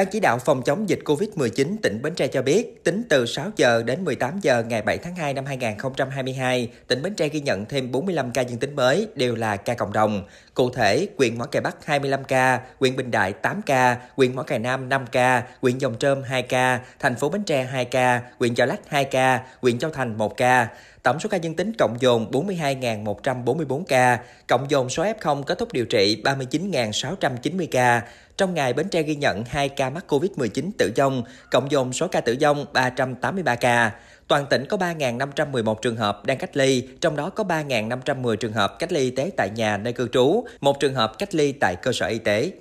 Ban chỉ đạo phòng chống dịch COVID-19 tỉnh Bến Tre cho biết, tính từ 6 giờ đến 18 giờ ngày 7 tháng 2 năm 2022, tỉnh Bến Tre ghi nhận thêm 45 ca dương tính mới, đều là ca cộng đồng. Cụ thể, huyện Mỏ Cày Bắc 25 ca, huyện Bình Đại 8 ca, huyện Mỏ Cày Nam 5 ca, huyện Dòng Trơm 2 ca, thành phố Bến Tre 2 ca, huyện Chợ Lách 2 ca, huyện Châu Thành 1 ca. Tổng số ca dương tính cộng dồn 42.144 ca, cộng dồn số F0 kết thúc điều trị 39.690 ca. Trong ngày, Bến Tre ghi nhận 2 ca mắc COVID-19 tử vong, cộng dồn số ca tử vong 383 ca. Toàn tỉnh có 3.511 trường hợp đang cách ly, trong đó có 3.510 trường hợp cách ly y tế tại nhà nơi cư trú, một trường hợp cách ly tại cơ sở y tế.